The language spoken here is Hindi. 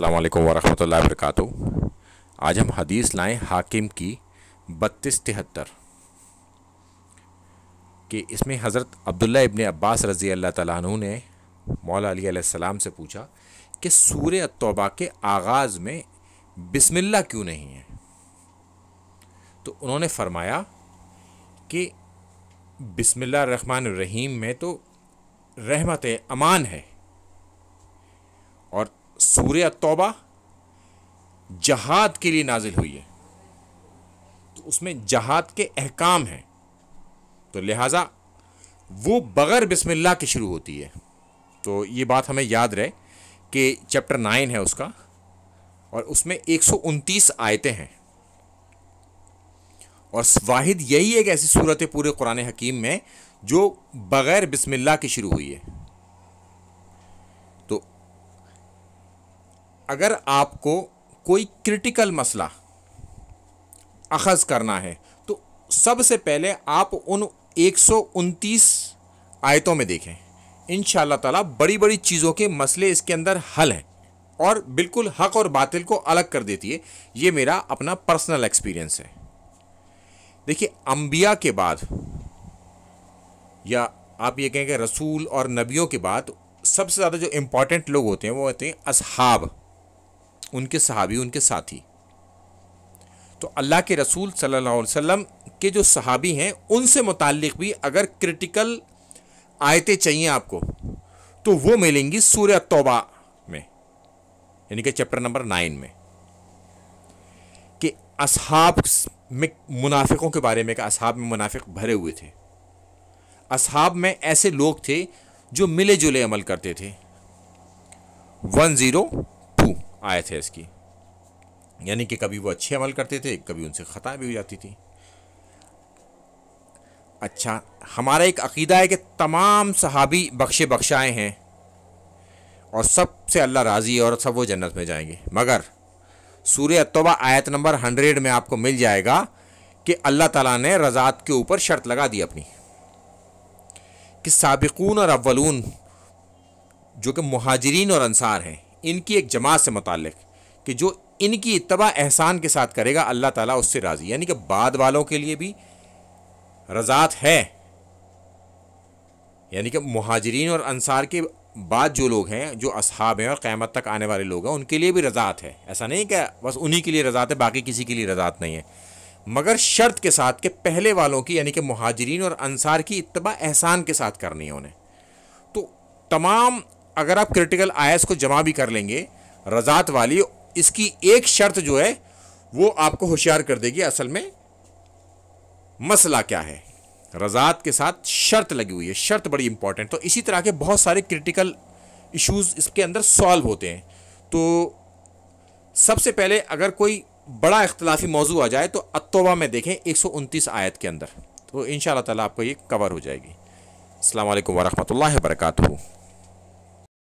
अल्लाम वरहमल वरक आज हम हदीस लाएँ हाकिम की बत्तीस तिहत्तर कि इसमें हज़रत अब्दुल्ला इबन अब्बास रज़ी अल्लाह तु ने मौला से पूछा कि सूर्य तौबा के आगाज़ में बसमिल्ला क्यों नहीं है तो उन्होंने फ़रमाया कि बिस्मिल्लाह रहमान रहीम में तो रहमत अमान है और सूर्य तोबा जहाद के लिए नाजिल हुई है तो उसमें जहाद के अहकाम हैं तो लिहाजा वो बग़ैर बिस्मिल्लाह के शुरू होती है तो ये बात हमें याद रहे कि चैप्टर नाइन है उसका और उसमें एक सौ उनतीस आयतें हैं और वाहिद यही एक ऐसी सूरत पूरे कुरान हकीम में जो बग़ैर बिस्मिल्लाह की शुरू हुई है अगर आपको कोई क्रिटिकल मसला अखज़ करना है तो सबसे पहले आप उन एक आयतों में देखें इन ताला बड़ी बड़ी चीज़ों के मसले इसके अंदर हल हैं और बिल्कुल हक और बातिल को अलग कर देती है ये मेरा अपना पर्सनल एक्सपीरियंस है देखिए अंबिया के बाद या आप ये कहें कि रसूल और नबियों के बाद सबसे ज़्यादा जो इम्पॉर्टेंट लोग होते हैं वो होते हैं असहाब उनके सहाबी उनके साथी तो अल्लाह के रसूल सल्लल्लाहु अलैहि वसल्लम के जो सहाबी हैं उनसे मुतक़ भी अगर क्रिटिकल आयतें चाहिए आपको तो वो मिलेंगी सूर्य तोबा में यानी कि चैप्टर नंबर नाइन में कि असहाब में मुनाफिकों के बारे में असहाब में मुनाफिक भरे हुए थे असहाब में ऐसे लोग थे जो मिले जुले अमल करते थे वन ज़ीरो आयत है इसकी यानी कि कभी वो अच्छे अमल करते थे कभी उनसे ख़ताएँ भी हो जाती थी अच्छा हमारा एक अकीदा है कि तमाम सहाबी बख्शे बख्शाए हैं और सब से अल्लाह राज़ी और सब वो जन्नत में जाएंगे मगर सूर्य तोबा आयत नंबर हंड्रेड में आपको मिल जाएगा कि अल्लाह ताला ने रज़ात के ऊपर शर्त लगा दी अपनी कि सबकून और अवलून जो कि महाजरीन और अंसार हैं इनकी एक जमात से मुतक़ कि जो इनकी इतबा एहसान के साथ करेगा अल्लाह ताला उससे राज़ी यानी कि बाद वालों के लिए भी रजात है यानी कि महाजरीन और अनसार के बाद जो लोग हैं जो असहाब हैं और क़्यामत तक आने वाले लोग हैं उनके लिए भी रजात है ऐसा नहीं कि बस उन्हीं के लिए रजात है बाकी किसी के लिए रजात नहीं है मगर शर्त के साथ के पहले वालों की यानी कि महाजरीन और अनसार की इतबा एहसान के साथ करनी है उन्हें तो तमाम अगर आप क्रिटिकल आयस को जमा भी कर लेंगे रजात वाली इसकी एक शर्त जो है वो आपको होशियार कर देगी असल में मसला क्या है रजात के साथ शर्त लगी हुई है शर्त बड़ी इंपॉर्टेंट तो इसी तरह के बहुत सारे क्रिटिकल इश्यूज इसके अंदर सॉल्व होते हैं तो सबसे पहले अगर कोई बड़ा इख्तलाफी मौजू आ जाए तो अतोबा में देखें एक आयत के अंदर तो इन ताला आपको ये कवर हो जाएगी अल्लाम वरहमल वर्का